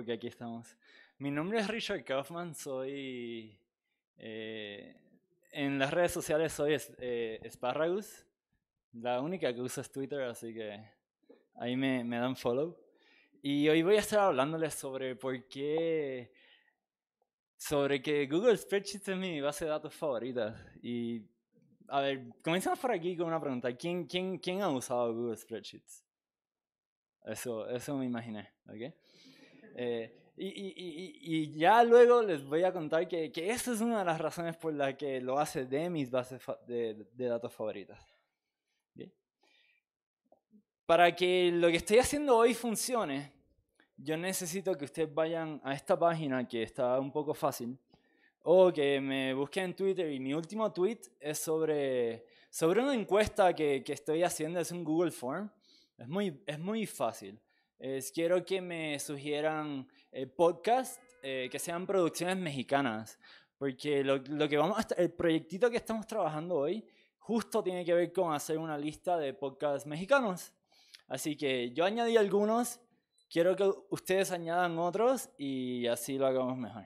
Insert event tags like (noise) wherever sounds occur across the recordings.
Ok, aquí estamos. Mi nombre es Richard Kaufman, soy... Eh, en las redes sociales soy eh, la única que usa es Twitter, así que ahí me, me dan follow. Y hoy voy a estar hablándoles sobre por qué... Sobre que Google Spreadsheets es mi base de datos favorita. Y a ver, comenzamos por aquí con una pregunta. ¿Quién, quién, quién ha usado Google Spreadsheets? Eso, eso me imaginé, ¿ok? Eh, y, ya luego les voy a contar que, esa es una de las razones por las que lo hace de mis bases de, datos favoritas. Para que lo que estoy haciendo hoy funcione, yo necesito que ustedes vayan a esta página que está un poco fácil, o que me busquen en Twitter y mi último tweet es sobre, sobre una encuesta que, que estoy haciendo, es un Google Form. Es muy, es muy fácil. Es, quiero que me sugieran eh, podcasts eh, que sean producciones mexicanas, porque lo, que vamos el proyectito que estamos trabajando hoy justo tiene que ver con hacer una lista de podcasts mexicanos. Así que yo añadí algunos, quiero que ustedes añadan otros y así lo hagamos mejor.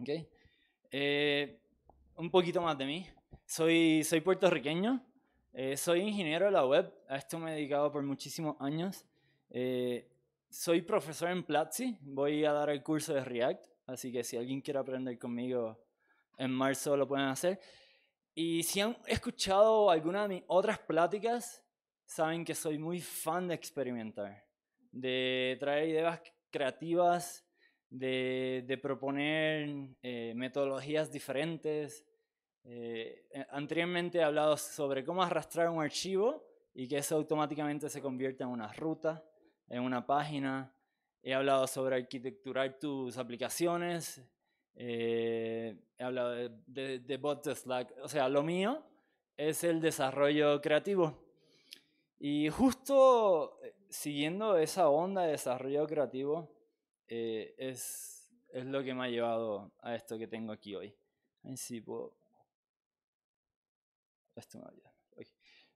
¿Okay? Eh, un poquito más de mí. Soy, soy puertorriqueño, soy ingeniero de la web, a esto me he dedicado por muchísimos años. Eh, soy profesor en Platzi, voy a dar el curso de React, así que si alguien quiere aprender conmigo en marzo lo pueden hacer. Y si han escuchado alguna de mis otras pláticas, saben que soy muy fan de experimentar, de traer ideas creativas, de, proponer eh, metodologías diferentes. Eh, anteriormente he hablado sobre cómo arrastrar un archivo y que eso automáticamente se convierta en una ruta en una página. He hablado sobre arquitecturar tus aplicaciones. Eh, he hablado de, de, Slack. O sea, lo mío es el desarrollo creativo. Y justo eh, siguiendo esa onda de desarrollo creativo eh, es, es, lo que me ha llevado a esto que tengo aquí hoy. En sí Esto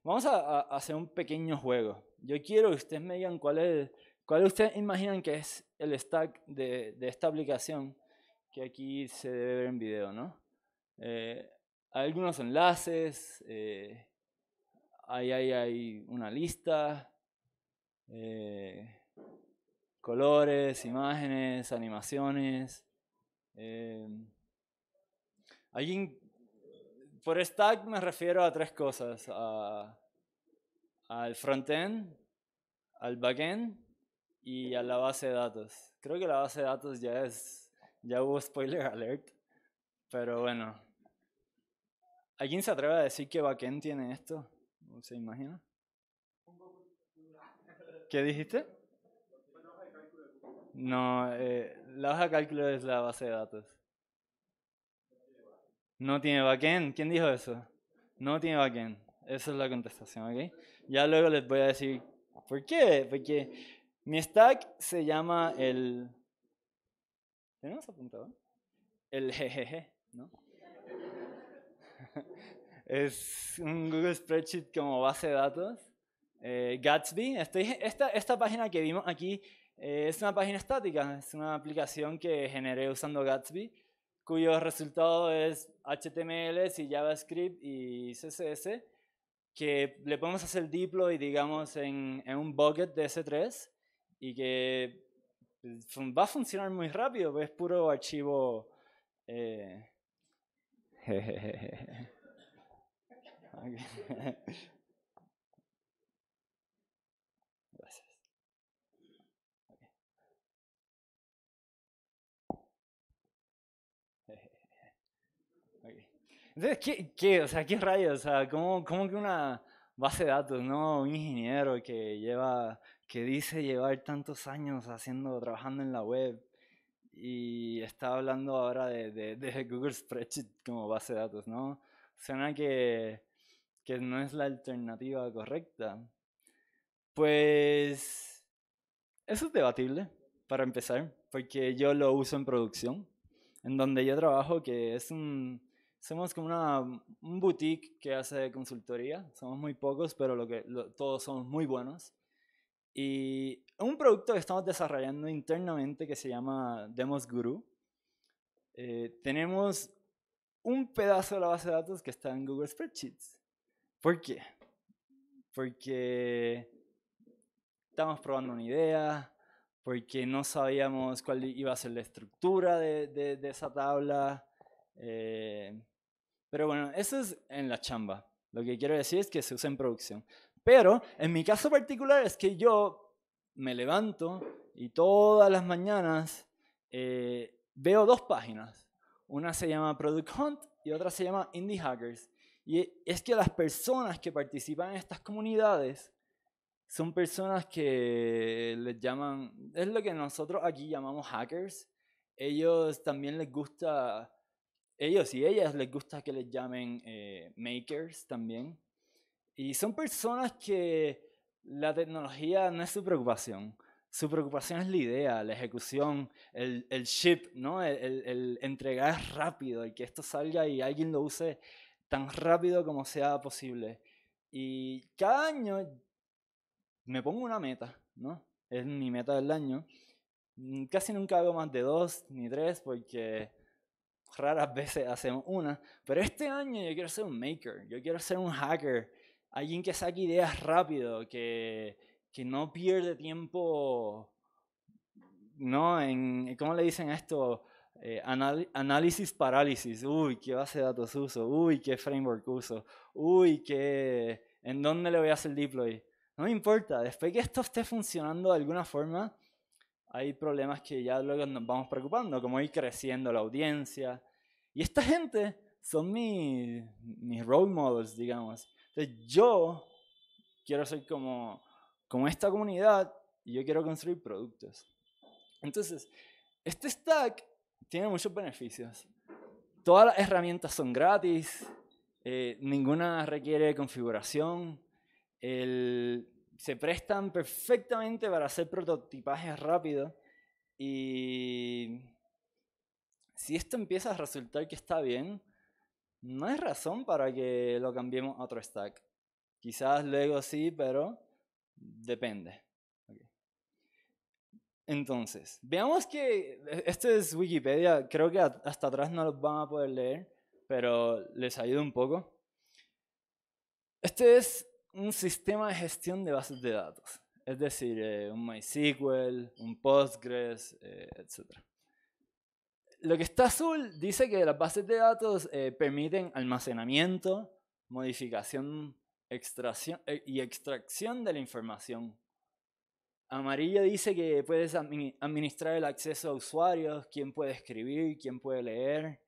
Vamos a hacer un pequeño juego. Yo quiero que ustedes me digan cuál es, cuál ustedes imaginan que es el stack de, esta aplicación que aquí se debe ver en video, ¿no? Eh, algunos enlaces, eh, ahí hay, hay, una lista, eh, colores, imágenes, animaciones. Allí, por stack me refiero a tres cosas, a al frontend, al backend y a la base de datos. Creo que la base de datos ya es, ya hubo spoiler alert, pero bueno. ¿Alguien se atreve a decir que backend tiene esto? ¿Se imagina? ¿Qué dijiste? No, eh, la hoja de cálculo es la base de datos. No tiene backend. ¿Quién dijo eso? No tiene backend. Esa es la contestación, ¿ok? Ya luego les voy a decir por qué. Porque mi stack se llama el... ¿Tenemos apuntado? El jejeje, ¿no? (laughs) es un Google Spreadsheet como base de datos. Eh, Gatsby, esta, esta página que vimos aquí eh, es una página estática, es una aplicación que generé usando Gatsby, cuyo resultado es HTML, y JavaScript y CSS que le podemos hacer deploy, digamos, en, en un bucket de S3 y que va a funcionar muy rápido, es puro archivo... Eh. (laughs) (laughs) Entonces, ¿qué, o sea, qué rayos? O sea, ¿cómo, ¿cómo, que una base de datos, no? Un ingeniero que lleva, que dice llevar tantos años haciendo, trabajando en la web y está hablando ahora de, de, de (laughs) Google Spreadsheet como base de datos, ¿no? Suena que, que no es la alternativa correcta. Pues eso es debatible, para empezar, porque yo lo uso en producción, en donde yo trabajo, que es un somos como una, un boutique que hace consultoría. Somos muy pocos, pero lo que, todos somos muy buenos. Y un producto que estamos desarrollando internamente que se llama Demos Guru. Eh, tenemos un pedazo de la base de datos que está en Google Spreadsheets. ¿Por qué? Porque estamos probando una idea, porque no sabíamos cuál iba a ser la estructura de, esa tabla. Eh, pero bueno, eso es en la chamba. Lo que quiero decir es que se usa en producción. Pero en mi caso particular es que yo me levanto y todas las mañanas eh, veo dos páginas. Una se llama Product Hunt y otra se llama Indie Hackers. Y es que las personas que participan en estas comunidades son personas que les llaman, es lo que nosotros aquí llamamos hackers. Ellos también les gusta ellos y ellas les gusta que les llamen eh, makers también. Y son personas que la tecnología no es su preocupación. Su preocupación es la idea, la ejecución, el, el ship, ¿no? El, el, entregar rápido, el que esto salga y alguien lo use tan rápido como sea posible. Y cada año me pongo una meta, ¿no? Es mi meta del año. Casi nunca hago más de dos ni tres porque raras veces hacemos una, pero este año yo quiero ser un maker, yo quiero ser un hacker, alguien que saque ideas rápido, que, que no pierde tiempo, ¿no? En, ¿Cómo le dicen esto? Eh, análisis parálisis, uy, qué base de datos uso, uy, qué framework uso, uy, qué, en dónde le voy a hacer deploy. No me importa, después que esto esté funcionando de alguna forma, hay problemas que ya luego nos vamos preocupando, como ir creciendo la audiencia. Y esta gente son mis, role models, digamos. Entonces yo quiero ser como, como esta comunidad y yo quiero construir productos. Entonces, este stack tiene muchos beneficios. Todas las herramientas son gratis, eh, ninguna requiere configuración. El, se prestan perfectamente para hacer prototipajes rápidos y si esto empieza a resultar que está bien, no hay razón para que lo cambiemos a otro stack. Quizás luego sí, pero depende. Entonces, veamos que este es Wikipedia, creo que hasta atrás no los van a poder leer, pero les ayuda un poco. Este es un sistema de gestión de bases de datos, es decir, eh, un MySQL, un Postgres, eh, etc. Lo que está azul dice que las bases de datos eh, permiten almacenamiento, modificación extracción, y extracción de la información. Amarillo dice que puedes administrar el acceso a usuarios, quién puede escribir, quién puede leer.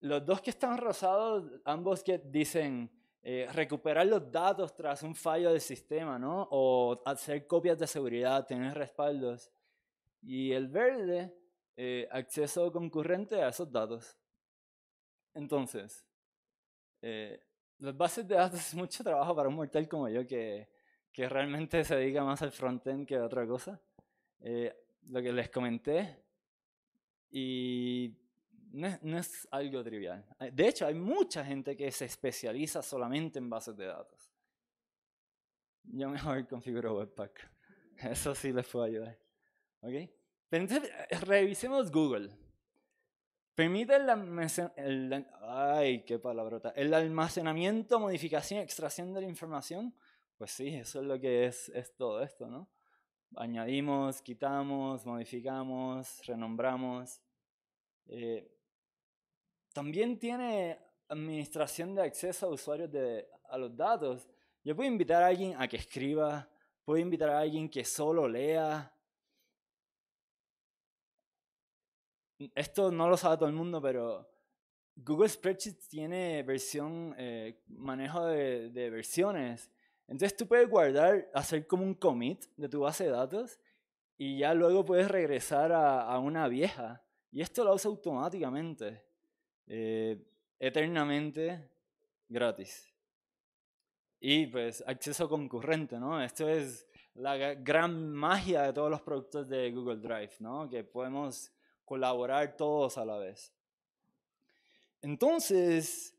los dos que están rosados, ambos que dicen eh, recuperar los datos tras un fallo del sistema, ¿no? O hacer copias de seguridad, tener respaldos. Y el verde, eh, acceso concurrente a esos datos. Entonces, eh, las bases de datos es (laughs) mucho trabajo para un mortal como yo que, que realmente se dedica más al frontend que a otra cosa. lo que les comenté. Y no es, algo trivial. De hecho, hay mucha gente que se especializa solamente en bases de datos. Yo mejor (laughs) configuro Webpack. Eso sí les puede ayudar. ¿Okay? entonces, eh, revisemos Google. Permite el, ay, qué palabrota, el almacenamiento, modificación extracción de la información. Pues sí, eso es lo que es, es todo esto, ¿no? Añadimos, quitamos, modificamos, renombramos. Eh, también tiene administración de acceso a usuarios a los datos. Yo puedo invitar a alguien a que escriba, puedo invitar a alguien que solo lea. Esto no lo sabe todo el mundo, pero Google Spreadsheets tiene versión, eh, manejo de, versiones. Entonces tú puedes guardar, hacer como un commit de tu base de datos y ya luego puedes regresar a, a, una vieja. Y esto lo usa automáticamente. Eh, eternamente gratis. Y pues acceso concurrente, ¿no? Esto es la gran magia de todos los productos de Google Drive, ¿no? Que podemos colaborar todos a la vez. Entonces,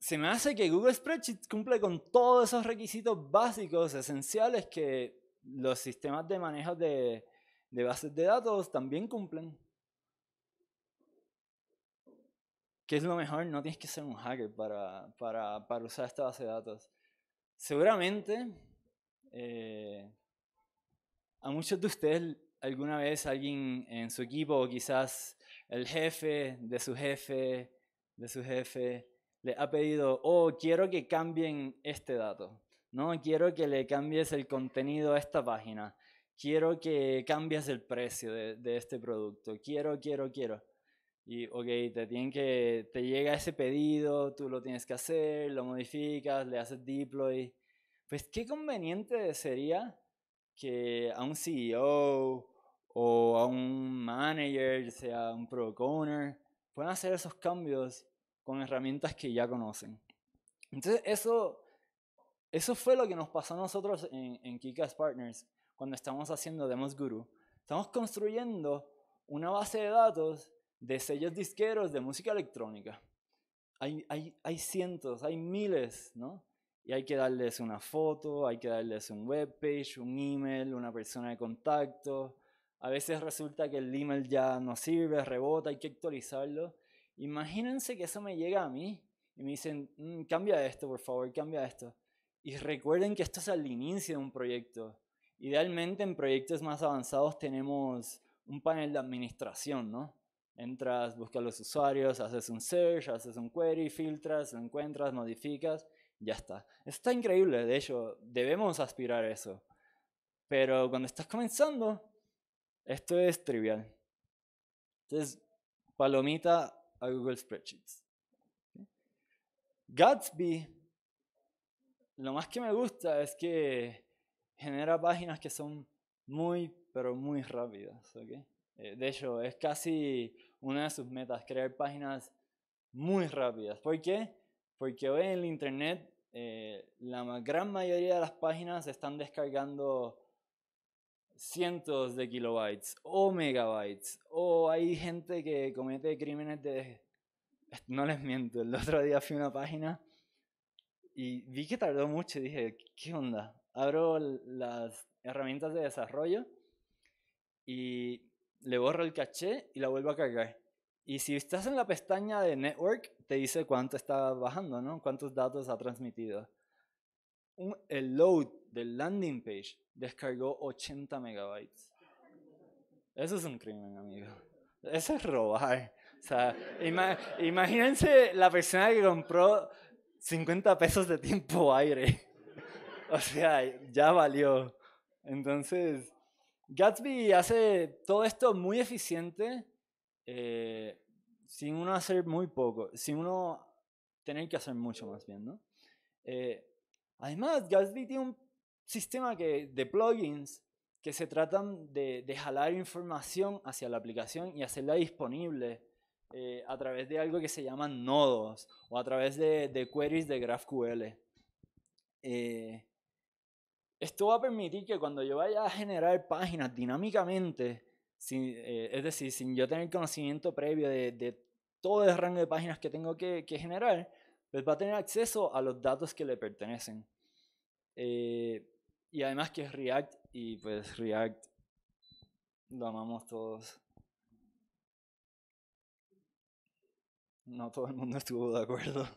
se me hace que Google Spreadsheet cumple con todos esos requisitos básicos, esenciales que los sistemas de manejo de bases de datos también cumplen. ¿Qué es lo mejor? No tienes que ser un hacker para, para, usar esta base de datos. Seguramente eh, a muchos de ustedes alguna vez alguien en su equipo o quizás el jefe de su jefe, de su jefe, le ha pedido, oh, quiero que cambien este dato, ¿no? Quiero que le cambies el contenido a esta página, quiero que cambies el precio de este producto, quiero, quiero, quiero. Y, ok, te, tienen que, te llega ese pedido, tú lo tienes que hacer, lo modificas, le haces deploy. Pues qué conveniente sería que a un CEO o a un manager, sea un product owner, puedan hacer esos cambios con herramientas que ya conocen. Entonces, eso, eso fue lo que nos pasó a nosotros en, en Kikas Partners cuando estamos haciendo Demos Guru. Estamos construyendo una base de datos de sellos disqueros de música electrónica. Hay, cientos, hay miles, ¿no? Y hay que darles una foto, hay que darles un webpage, un email, una persona de contacto. A veces resulta que el email ya no sirve, rebota, hay que actualizarlo. Imagínense que eso me llega a mí y me dicen, mm, cambia esto, por favor, cambia esto. Y recuerden que esto es al inicio de un proyecto. Idealmente en proyectos más avanzados tenemos un panel de administración, ¿no? Entras, buscas los usuarios, haces un search, haces un query, filtras, lo encuentras, modificas, ya está. Está increíble, de hecho, debemos aspirar a eso. Pero cuando estás comenzando, esto es trivial. Entonces, palomita a Google Spreadsheets. Gatsby, lo más que me gusta es que genera páginas que son muy, pero muy rápidas. ¿okay? Eh, de hecho, es casi una de sus metas, crear páginas muy rápidas. ¿Por qué? Porque hoy en el Internet eh, la gran mayoría de las páginas están descargando cientos de kilobytes o megabytes. O hay gente que comete crímenes de... No les miento, el otro día fui a una página y vi que tardó mucho y dije, ¿qué onda? Abro las herramientas de desarrollo y le borro el caché y la vuelvo a cargar. Y si estás en la pestaña de Network, te dice cuánto está bajando, ¿no? Cuántos datos ha transmitido. Un, el load del landing page descargó 80 megabytes. Eso es un crimen, amigo. Eso es robar. O sea, imagínense la persona que compró 50 pesos de tiempo aire. (laughs) O sea, ya valió. Entonces, Gatsby hace todo esto muy eficiente eh, sin uno hacer muy poco, sin uno tener que hacer mucho más bien, ¿no? Eh, además, Gatsby tiene un sistema que, de plugins que se tratan de, de, jalar información hacia la aplicación y hacerla disponible eh, a través de algo que se llaman nodos o a través de, de queries de GraphQL. Eh, esto va a permitir que cuando yo vaya a generar páginas dinámicamente, eh, es decir, sin yo tener conocimiento previo de, todo el rango de páginas que tengo que, generar, pues va a tener acceso a los datos que le pertenecen. Eh, y además que es React, y pues React lo amamos todos. No todo el mundo estuvo de acuerdo.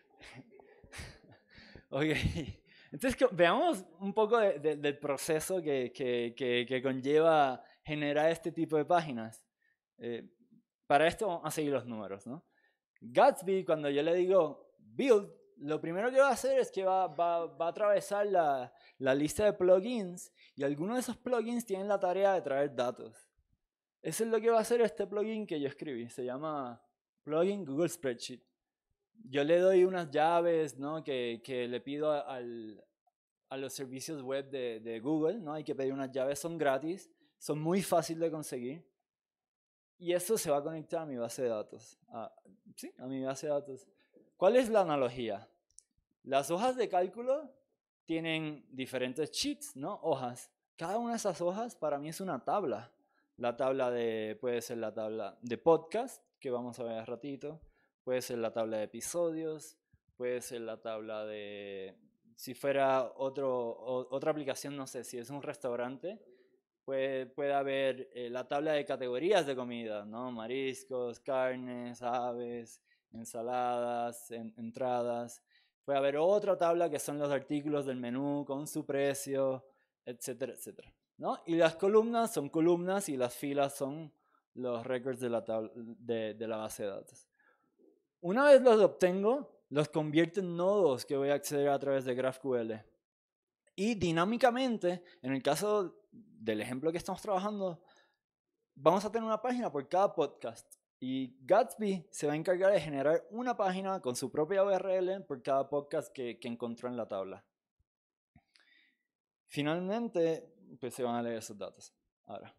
(laughs) ok. Entonces, que, veamos un poco del proceso que, que, conlleva generar este tipo de páginas. Eh, para esto vamos a seguir los números. ¿no? Gatsby, cuando yo le digo build, lo primero que va a hacer es que va, a atravesar la, la, lista de plugins y algunos de esos plugins tienen la tarea de traer datos. Eso es lo que va a hacer este plugin que yo escribí. Se llama plugin Google Spreadsheet yo le doy unas llaves, ¿no? Que, le pido a, los servicios web de, Google, ¿no? Hay que pedir unas llaves, son gratis, son muy fáciles de conseguir. Y eso se va a conectar a mi base de datos. sí, a mi base de datos. ¿Cuál es la analogía? Las hojas de cálculo tienen diferentes sheets, ¿no? Hojas. Cada una de esas hojas para mí es una tabla. La tabla puede ser la tabla de podcast, que vamos a ver ratito puede ser la tabla de episodios, puede ser la tabla de... Si fuera otro, otra aplicación, no sé, si es un restaurante, puede, haber eh, la tabla de categorías de comida, ¿no? Mariscos, carnes, aves, ensaladas, entradas. Puede haber otra tabla que son los artículos del menú con su precio, etcétera, etcétera. ¿no? Y las columnas son columnas y las filas son los records de la, de la base de datos. Una vez los obtengo, los convierto en nodos que voy a acceder a través de GraphQL. Y dinámicamente, en el caso del ejemplo que estamos trabajando, vamos a tener una página por cada podcast. Y Gatsby se va a encargar de generar una página con su propia URL por cada podcast que, que encontró en la tabla. Finalmente, pues se van a leer esos datos. Ahora,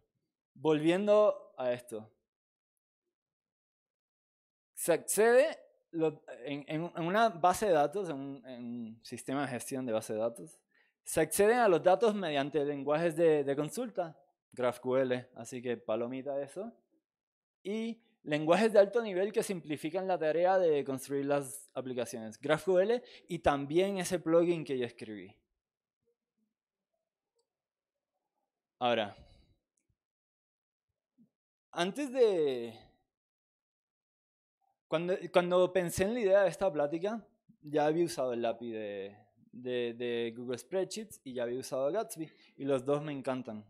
volviendo a esto se accede en, una base de datos, en un, sistema de gestión de base de datos, se acceden a los datos mediante lenguajes de, de consulta, GraphQL, así que palomita eso, y lenguajes de alto nivel que simplifican la tarea de construir las aplicaciones, GraphQL y también ese plugin que yo escribí. Ahora, antes de, cuando, cuando pensé en la idea de esta plática, ya había usado el lápiz de, de, Google Spreadsheets y ya había usado Gatsby y los dos me encantan.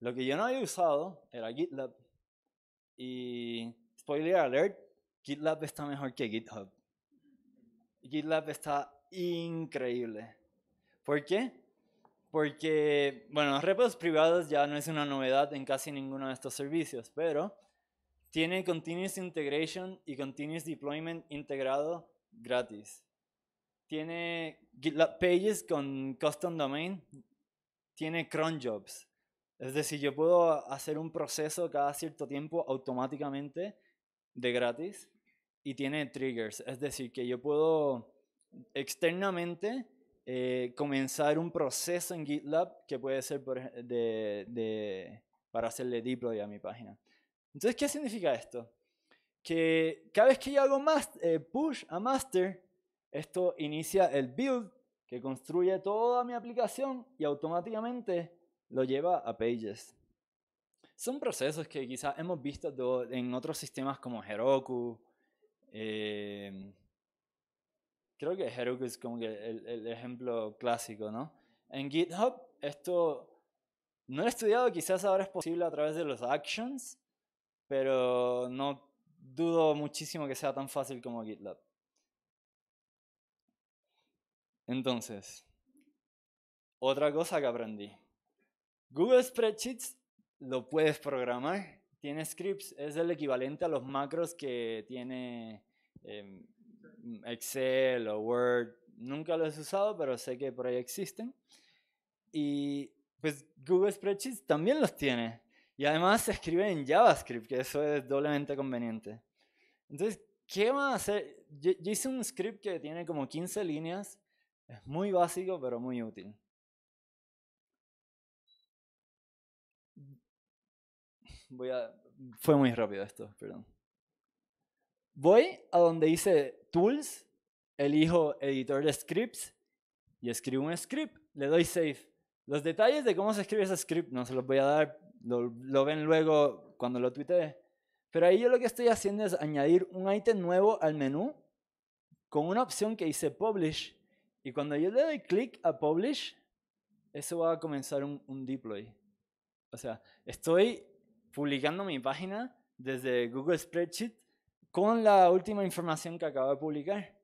Lo que yo no había usado era GitLab y spoiler alert, GitLab está mejor que GitHub. GitLab está increíble. ¿Por qué? Porque, bueno, los repos privados ya no es una novedad en casi ninguno de estos servicios, pero tiene Continuous Integration y Continuous Deployment integrado gratis. Tiene GitLab Pages con Custom Domain. Tiene cron jobs. Es decir, yo puedo hacer un proceso cada cierto tiempo automáticamente de gratis y tiene triggers. Es decir, que yo puedo externamente eh, comenzar un proceso en GitLab que puede ser de, para hacerle deploy a mi página. Entonces, ¿qué significa esto? Que cada vez que yo hago eh, push a master, esto inicia el build que construye toda mi aplicación y automáticamente lo lleva a pages. Son procesos que quizás hemos visto en otros sistemas como Heroku. Eh, creo que Heroku es como el, el ejemplo clásico, ¿no? En GitHub esto no lo he estudiado, quizás ahora es posible a través de los actions, pero no dudo muchísimo que sea tan fácil como GitLab. Entonces, otra cosa que aprendí. Google Spreadsheets lo puedes programar, tiene scripts, es el equivalente a los macros que tiene em, Excel o Word. Nunca los he usado, pero sé que por ahí existen. Y pues Google Spreadsheets también los tiene. Y además se escribe en JavaScript, que eso es doblemente conveniente. Entonces, ¿qué va a hacer? Yo, hice un script que tiene como 15 líneas. Es muy básico, pero muy útil. Voy a... Fue muy rápido esto, perdón. Voy a donde dice Tools, elijo Editor de Scripts y escribo un script. Le doy Save. Los detalles de cómo se escribe ese script no se los voy a dar, lo, ven luego cuando lo tuitee. Pero ahí yo lo que estoy haciendo es añadir un ítem nuevo al menú con una opción que dice Publish. Y cuando yo le doy clic a Publish, eso va a comenzar un, un deploy. O sea, estoy publicando mi página desde Google Spreadsheet con la última información que acabo de publicar.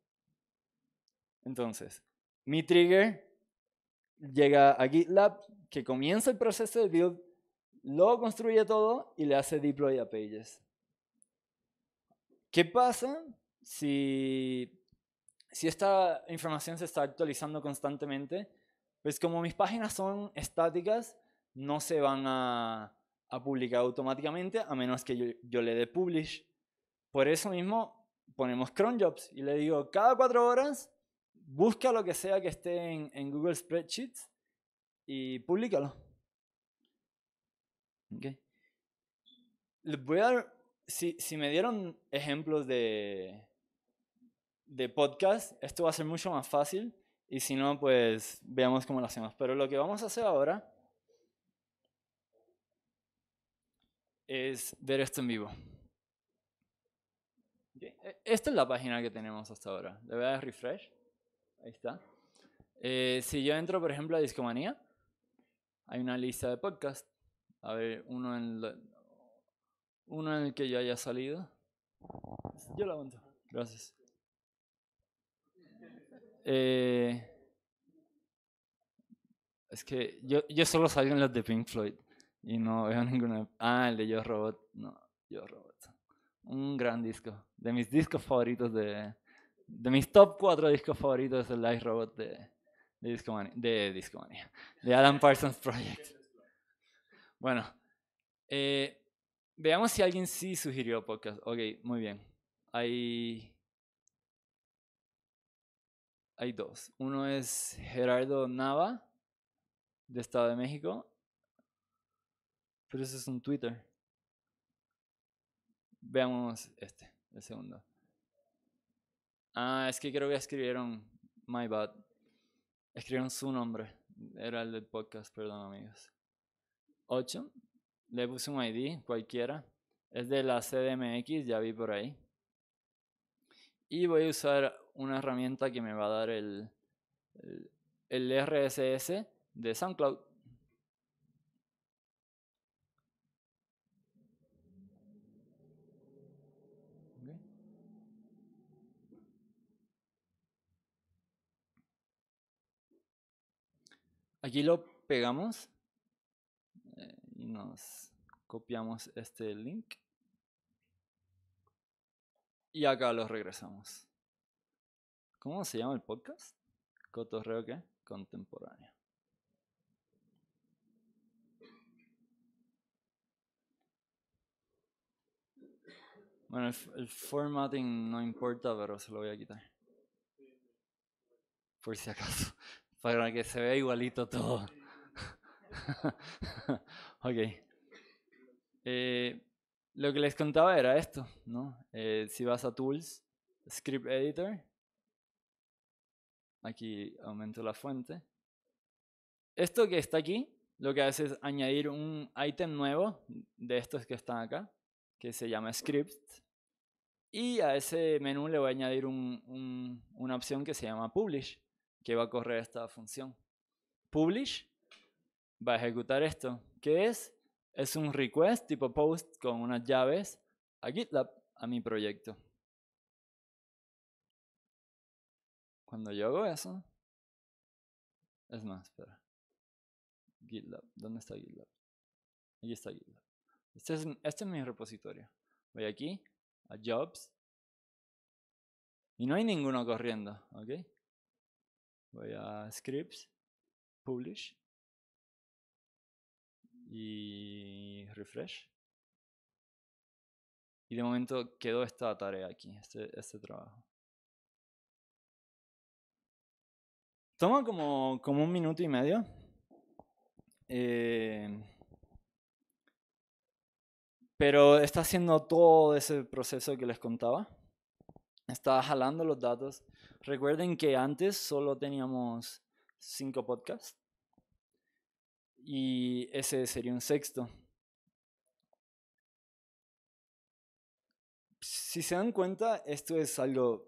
Entonces, mi trigger llega a GitLab, que comienza el proceso de build, luego construye todo y le hace deploy a pages. ¿Qué pasa si, si esta información se está actualizando constantemente? Pues como mis páginas son estáticas, no se van a, publicar automáticamente a menos que yo, yo le dé publish. Por eso mismo ponemos cron jobs y le digo cada cuatro horas busca lo que sea que esté en, Google Spreadsheets y públicalo. Okay. Les voy si, si, me dieron ejemplos de, de podcast, esto va a ser mucho más fácil y si no, pues veamos cómo lo hacemos. Pero lo que vamos a hacer ahora es ver esto en vivo. E, esta es la página que tenemos hasta ahora. Le voy a refresh. Ahí está. Eh, si yo entro, por ejemplo, a Discomanía, hay una lista de podcasts. A ver, uno en, el que yo haya salido. Yo lo aguanto. Gracias. Eh, es que yo, yo solo salgo en los de Pink Floyd y no veo (laughs) ninguno. Ah, el de Yo Robot. No, Yo Robot. Un gran disco. De mis discos favoritos de, de mis top 4 discos favoritos es el Live Robot de, de, Discomania, de Discomania, de Adam Parsons Project. Bueno, eh, veamos si alguien sí sugirió podcast. Ok, muy bien. Hay, hay dos. Uno es Gerardo Nava, de Estado de México. Pero ese es un Twitter. Veamos este, el segundo. Ah, es que creo que escribieron, my bad, escribieron su nombre, era el del podcast, perdón amigos. 8, le puse un ID cualquiera, es de la CDMX, ya vi por ahí. Y voy a usar una herramienta que me va a dar el, el RSS de SoundCloud. Aquí lo pegamos eh, y nos copiamos este link. Y acá lo regresamos. ¿Cómo se llama el podcast? Cotorreo qué? Contemporáneo. Bueno, el, formatting no importa, pero se lo voy a quitar. Por si acaso para que se vea igualito todo. (laughs) ok. Eh, lo que les contaba era esto, ¿no? Eh, si vas a Tools, Script Editor, aquí aumento la fuente. Esto que está aquí, lo que hace es añadir un ítem nuevo de estos que están acá, que se llama Script. Y a ese menú le voy a añadir una opción que se llama Publish que va a correr esta función. Publish va a ejecutar esto, que es, es un request tipo post con unas llaves a GitLab, a mi proyecto. Cuando yo hago eso, es más, espera. GitLab, ¿dónde está GitLab? Aquí está GitLab. Este es, este es mi repositorio. Voy aquí, a Jobs, y no hay ninguno corriendo, ¿ok? voy a scripts, publish y refresh. Y de momento quedó esta tarea aquí, este, este trabajo. Toma como, como un minuto y medio. Eh, pero está haciendo todo ese proceso que les contaba. Está jalando los datos, Recuerden que antes solo teníamos cinco podcasts y ese sería un sexto. Si se dan cuenta, esto es algo,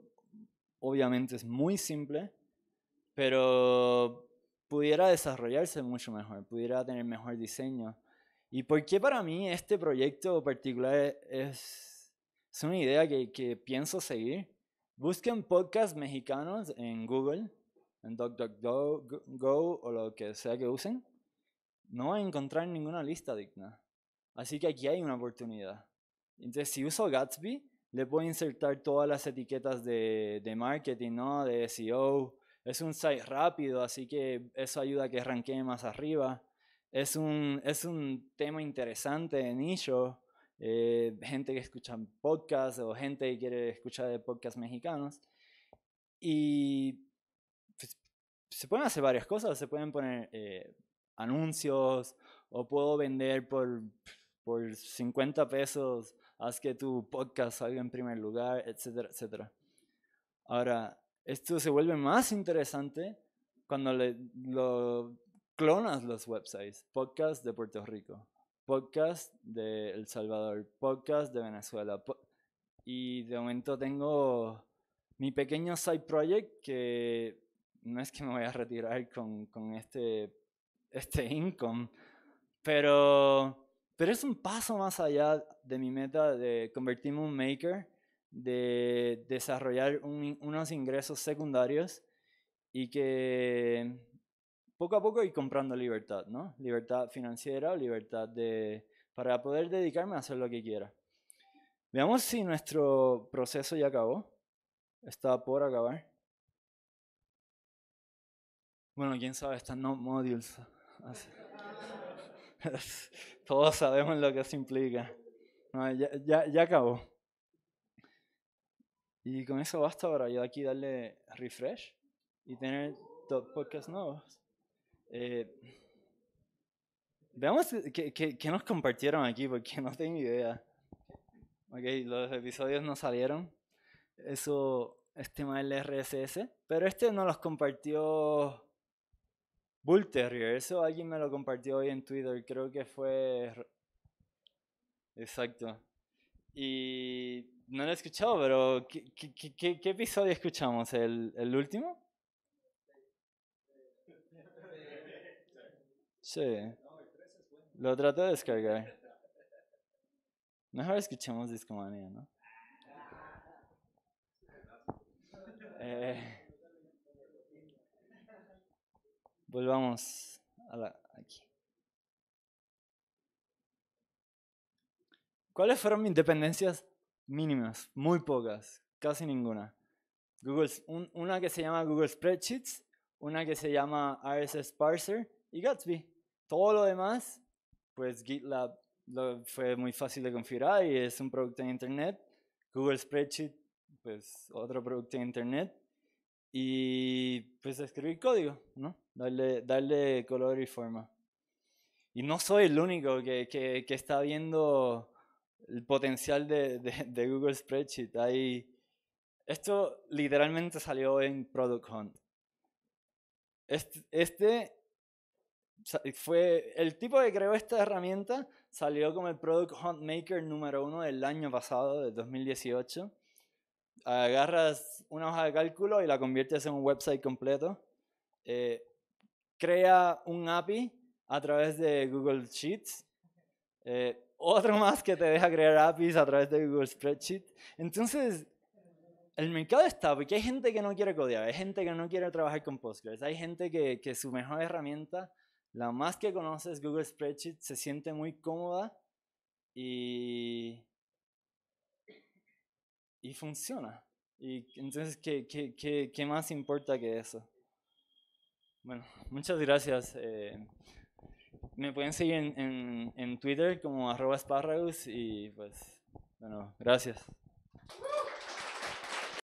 obviamente es muy simple, pero pudiera desarrollarse mucho mejor, pudiera tener mejor diseño. ¿Y por qué para mí este proyecto particular es, una idea que pienso seguir? Busquen podcasts mexicanos en Google, en DuckDuckGo o lo que sea que usen. No van a encontrar ninguna lista digna. Así que aquí hay una oportunidad. Entonces, si uso Gatsby, le puedo insertar todas las etiquetas de, marketing, ¿no? De SEO. Es un site rápido, así que eso ayuda a que ranquee más arriba. Es un, es un tema interesante en nicho. Eh, gente que escucha podcasts o gente que quiere escuchar de podcasts mexicanos. Y pues, se pueden hacer varias cosas, se pueden poner eh, anuncios o puedo vender por, por 50 pesos, haz que tu podcast salga en primer lugar, etcétera, etcétera. Ahora, esto se vuelve más interesante cuando le, lo clonas los websites, podcast de Puerto Rico podcast de El Salvador, podcast de Venezuela. y de momento tengo mi pequeño side project que no es que me voy a retirar con, este, este income, pero, pero es un paso más allá de mi meta de convertirme en un maker, de desarrollar unos ingresos secundarios y que poco a poco ir comprando libertad, ¿no? Libertad financiera o libertad de, para poder dedicarme a hacer lo que quiera. Veamos si nuestro proceso ya acabó. Está por acabar. Bueno, quién sabe, están no modules. (laughs) Todos sabemos lo que eso implica. No, ya, ya, ya acabó. Y con eso basta ahora. yo aquí darle refresh y tener todo podcasts nuevos. Eh, veamos qué, nos compartieron aquí, porque (laughs) no tengo idea. Ok, los episodios no salieron. Eso es este tema del RSS. Pero este no los compartió Bull Terrier. Eso alguien me lo compartió hoy en Twitter. Creo que fue. Exacto. Y no lo he escuchado, pero ¿qué, episodio escuchamos? ¿El, el último? Sí. Lo traté de descargar. Mejor escuchemos Discomanía, ¿no? Eh, volvamos a la, aquí. ¿Cuáles fueron mis dependencias mínimas? Muy pocas, casi ninguna. Google, una que se llama Google Spreadsheets, una que se llama RSS Parser y Gatsby. Todo lo demás, pues GitLab fue muy fácil de configurar y es un producto en Internet. Google Spreadsheet, pues otro producto en Internet. Y pues escribir código, ¿no? Darle, darle color y forma. Y no soy el único que, que, está viendo el potencial de, Google Spreadsheet. Hay, esto literalmente salió en Product Hunt. Este, este, fue el tipo que creó esta herramienta salió como el Product Hunt Maker número uno del año pasado, del 2018. Agarras una hoja de cálculo y la conviertes en un website completo. Eh, crea un API a través de Google Sheets. Eh, otro más que te deja crear APIs a través de Google Spreadsheet. Entonces, el mercado está, porque hay gente que no quiere codear, hay gente que no quiere trabajar con Postgres, hay gente que, que su mejor herramienta la más que conoces Google Spreadsheet se siente muy cómoda y, y funciona. Y entonces, ¿qué, qué, más importa que eso? Bueno, muchas gracias. Eh, me pueden seguir en, en, en Twitter como arroba y pues, bueno, gracias.